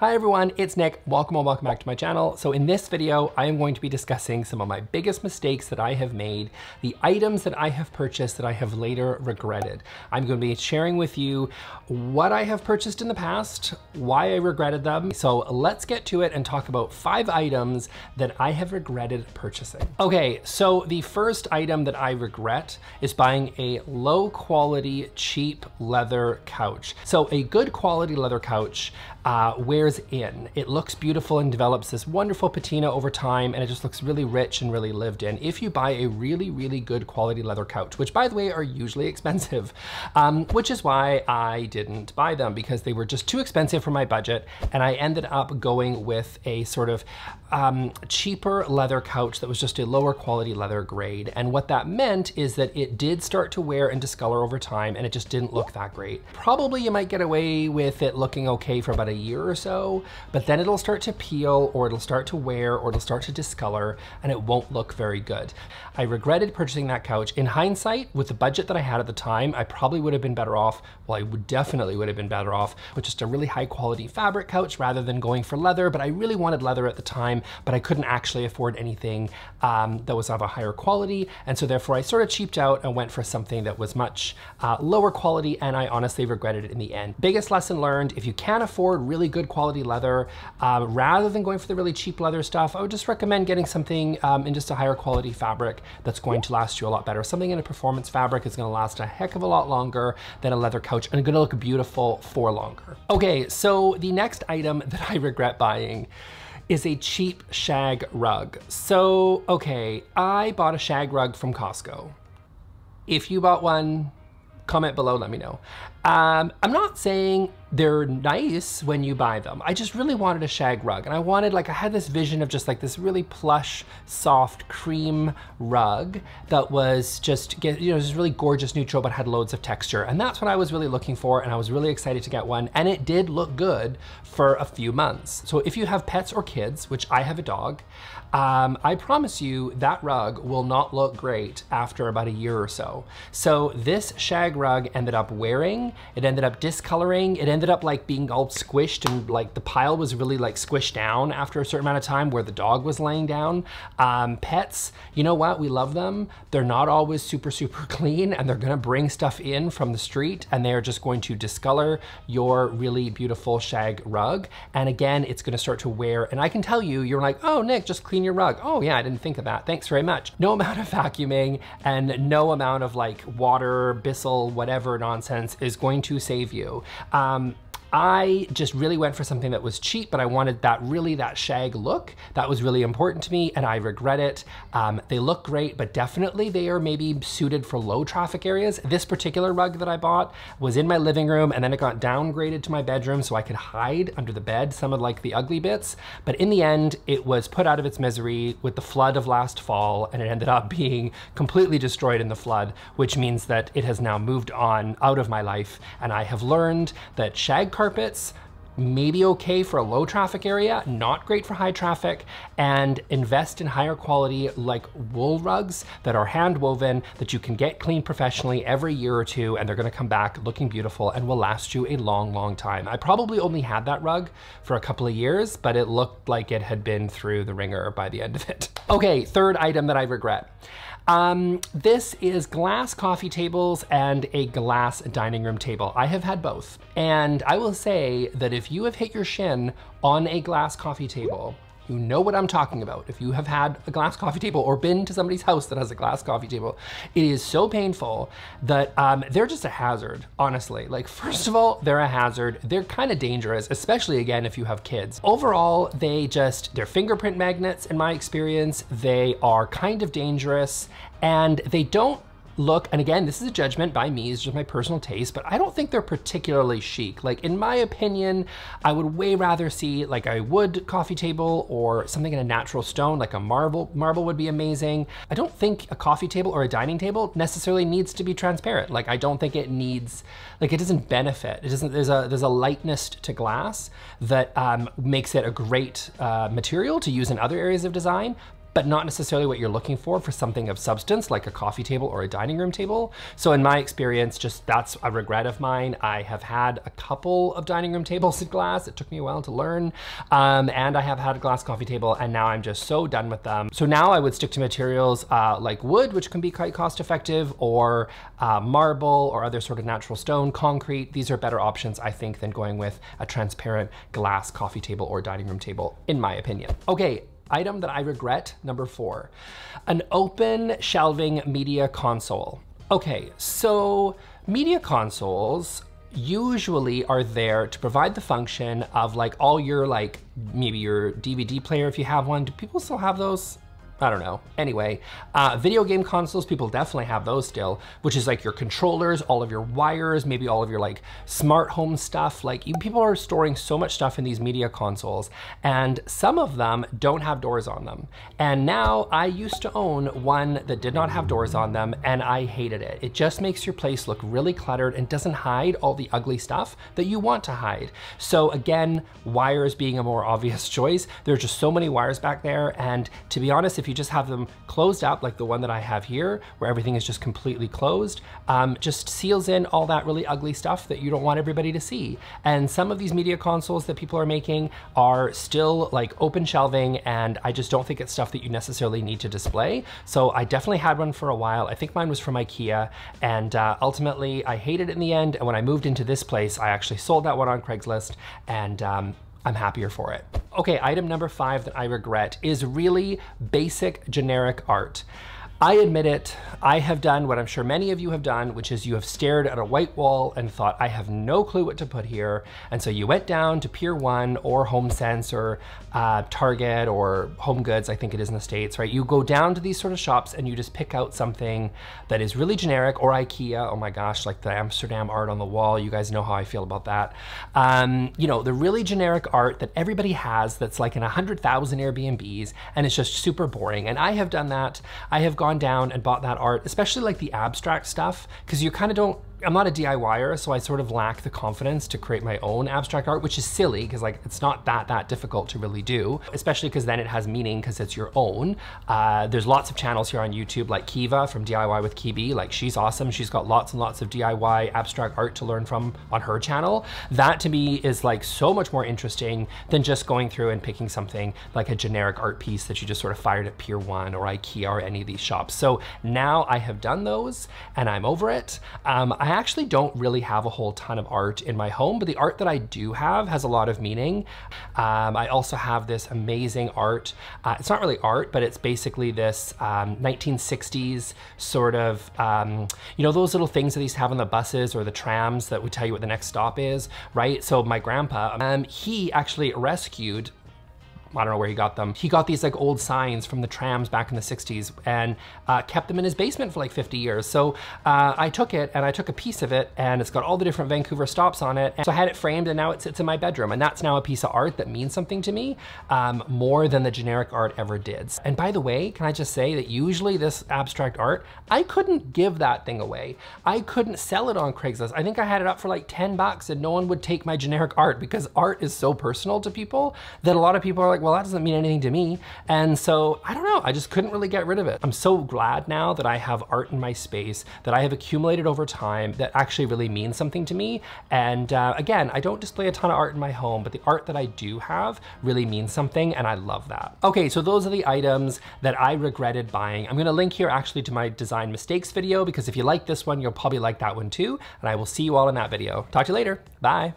Hi everyone, it's Nick. Welcome and welcome back to my channel. So in this video, I am going to be discussing some of my biggest mistakes that I have made, the items that I have purchased that I have later regretted. I'm going to be sharing with you what I have purchased in the past, why I regretted them. So let's get to it and talk about five items that I have regretted purchasing. Okay, so the first item that I regret is buying a low quality, cheap leather couch. So a good quality leather couch uh, where layers in. It looks beautiful and develops this wonderful patina over time and it just looks really rich and really lived in. If you buy a really, really good quality leather couch, which by the way are usually expensive, um, which is why I didn't buy them because they were just too expensive for my budget and I ended up going with a sort of um, cheaper leather couch that was just a lower quality leather grade. And what that meant is that it did start to wear and discolor over time and it just didn't look that great. Probably you might get away with it looking okay for about a year or so, but then it'll start to peel or it'll start to wear or it'll start to discolor and it won't look very good. I regretted purchasing that couch. In hindsight, with the budget that I had at the time, I probably would have been better off, well, I would definitely would have been better off with just a really high quality fabric couch rather than going for leather, but I really wanted leather at the time, but I couldn't actually afford anything um, that was of a higher quality. And so therefore I sort of cheaped out and went for something that was much uh, lower quality and I honestly regretted it in the end. Biggest lesson learned, if you can afford really good quality quality leather. Um, rather than going for the really cheap leather stuff, I would just recommend getting something um, in just a higher quality fabric that's going to last you a lot better. Something in a performance fabric is gonna last a heck of a lot longer than a leather couch and gonna look beautiful for longer. Okay, so the next item that I regret buying is a cheap shag rug. So, okay, I bought a shag rug from Costco. If you bought one, comment below, let me know. Um, I'm not saying they're nice when you buy them. I just really wanted a shag rug and I wanted like, I had this vision of just like this really plush, soft cream rug that was just, get, you know, just really gorgeous neutral but had loads of texture. And that's what I was really looking for and I was really excited to get one and it did look good for a few months. So if you have pets or kids, which I have a dog, um, I promise you that rug will not look great after about a year or so. So this shag rug ended up wearing it ended up discoloring. It ended up like being all squished and like the pile was really like squished down after a certain amount of time where the dog was laying down. Um, pets, you know what? We love them. They're not always super, super clean and they're gonna bring stuff in from the street and they are just going to discolor your really beautiful shag rug. And again, it's gonna start to wear. And I can tell you, you're like, oh, Nick, just clean your rug. Oh yeah, I didn't think of that. Thanks very much. No amount of vacuuming and no amount of like water, Bissell, whatever nonsense is going to save you. Um, I just really went for something that was cheap, but I wanted that really that shag look. That was really important to me and I regret it. Um, they look great, but definitely they are maybe suited for low traffic areas. This particular rug that I bought was in my living room and then it got downgraded to my bedroom so I could hide under the bed some of like the ugly bits. But in the end, it was put out of its misery with the flood of last fall and it ended up being completely destroyed in the flood, which means that it has now moved on out of my life. And I have learned that shag carpets, maybe okay for a low traffic area, not great for high traffic, and invest in higher quality like wool rugs that are hand woven that you can get cleaned professionally every year or two and they're gonna come back looking beautiful and will last you a long, long time. I probably only had that rug for a couple of years, but it looked like it had been through the ringer by the end of it. Okay, third item that I regret. Um, this is glass coffee tables and a glass dining room table. I have had both. And I will say that if you have hit your shin on a glass coffee table, you know what I'm talking about. If you have had a glass coffee table or been to somebody's house that has a glass coffee table, it is so painful that um, they're just a hazard, honestly. Like, first of all, they're a hazard. They're kind of dangerous, especially again if you have kids. Overall, they just, they're fingerprint magnets in my experience. They are kind of dangerous and they don't look, and again, this is a judgment by me, it's just my personal taste, but I don't think they're particularly chic. Like in my opinion, I would way rather see like a wood coffee table or something in a natural stone, like a marble, marble would be amazing. I don't think a coffee table or a dining table necessarily needs to be transparent. Like I don't think it needs, like it doesn't benefit. It doesn't, there's a, there's a lightness to glass that um, makes it a great uh, material to use in other areas of design, but not necessarily what you're looking for for something of substance like a coffee table or a dining room table. So in my experience, just that's a regret of mine. I have had a couple of dining room tables in glass. It took me a while to learn. Um, and I have had a glass coffee table and now I'm just so done with them. So now I would stick to materials uh, like wood, which can be quite cost effective or uh, marble or other sort of natural stone, concrete. These are better options, I think, than going with a transparent glass coffee table or dining room table, in my opinion. Okay, Item that I regret, number four, an open shelving media console. Okay, so media consoles usually are there to provide the function of like all your like maybe your DVD player if you have one. Do people still have those? I don't know. Anyway, uh, video game consoles, people definitely have those still, which is like your controllers, all of your wires, maybe all of your like smart home stuff. Like people are storing so much stuff in these media consoles and some of them don't have doors on them. And now I used to own one that did not have doors on them and I hated it. It just makes your place look really cluttered and doesn't hide all the ugly stuff that you want to hide. So again, wires being a more obvious choice, there's just so many wires back there. And to be honest, if you you just have them closed up, like the one that I have here, where everything is just completely closed, um, just seals in all that really ugly stuff that you don't want everybody to see. And some of these media consoles that people are making are still like open shelving, and I just don't think it's stuff that you necessarily need to display. So I definitely had one for a while. I think mine was from Ikea, and uh, ultimately I hated it in the end. And when I moved into this place, I actually sold that one on Craigslist, and um, I'm happier for it. Okay, item number five that I regret is really basic generic art. I admit it, I have done what I'm sure many of you have done, which is you have stared at a white wall and thought, I have no clue what to put here. And so you went down to Pier 1 or HomeSense or uh, Target or HomeGoods, I think it is in the States, right? You go down to these sort of shops and you just pick out something that is really generic or Ikea. Oh my gosh, like the Amsterdam art on the wall. You guys know how I feel about that. Um, you know, the really generic art that everybody has that's like in 100,000 Airbnbs and it's just super boring. And I have done that. I have gone gone down and bought that art, especially like the abstract stuff, because you kind of don't I'm not a DIYer, so I sort of lack the confidence to create my own abstract art, which is silly because like it's not that that difficult to really do, especially because then it has meaning because it's your own. Uh, there's lots of channels here on YouTube like Kiva from DIY with Kibi, like she's awesome. She's got lots and lots of DIY abstract art to learn from on her channel. That to me is like so much more interesting than just going through and picking something like a generic art piece that you just sort of fired at Pier 1 or Ikea or any of these shops. So now I have done those and I'm over it. Um, I I actually don't really have a whole ton of art in my home, but the art that I do have has a lot of meaning. Um, I also have this amazing art. Uh, it's not really art, but it's basically this um, 1960s sort of, um, you know, those little things that they used to have on the buses or the trams that would tell you what the next stop is, right? So my grandpa, um, he actually rescued I don't know where he got them. He got these like old signs from the trams back in the 60s and uh, kept them in his basement for like 50 years. So uh, I took it and I took a piece of it and it's got all the different Vancouver stops on it. And so I had it framed and now it sits in my bedroom. And that's now a piece of art that means something to me um, more than the generic art ever did. And by the way, can I just say that usually this abstract art, I couldn't give that thing away. I couldn't sell it on Craigslist. I think I had it up for like 10 bucks and no one would take my generic art because art is so personal to people that a lot of people are like, like, well, that doesn't mean anything to me. And so I don't know, I just couldn't really get rid of it. I'm so glad now that I have art in my space that I have accumulated over time that actually really means something to me. And uh, again, I don't display a ton of art in my home, but the art that I do have really means something and I love that. Okay, so those are the items that I regretted buying. I'm gonna link here actually to my design mistakes video because if you like this one, you'll probably like that one too. And I will see you all in that video. Talk to you later, bye.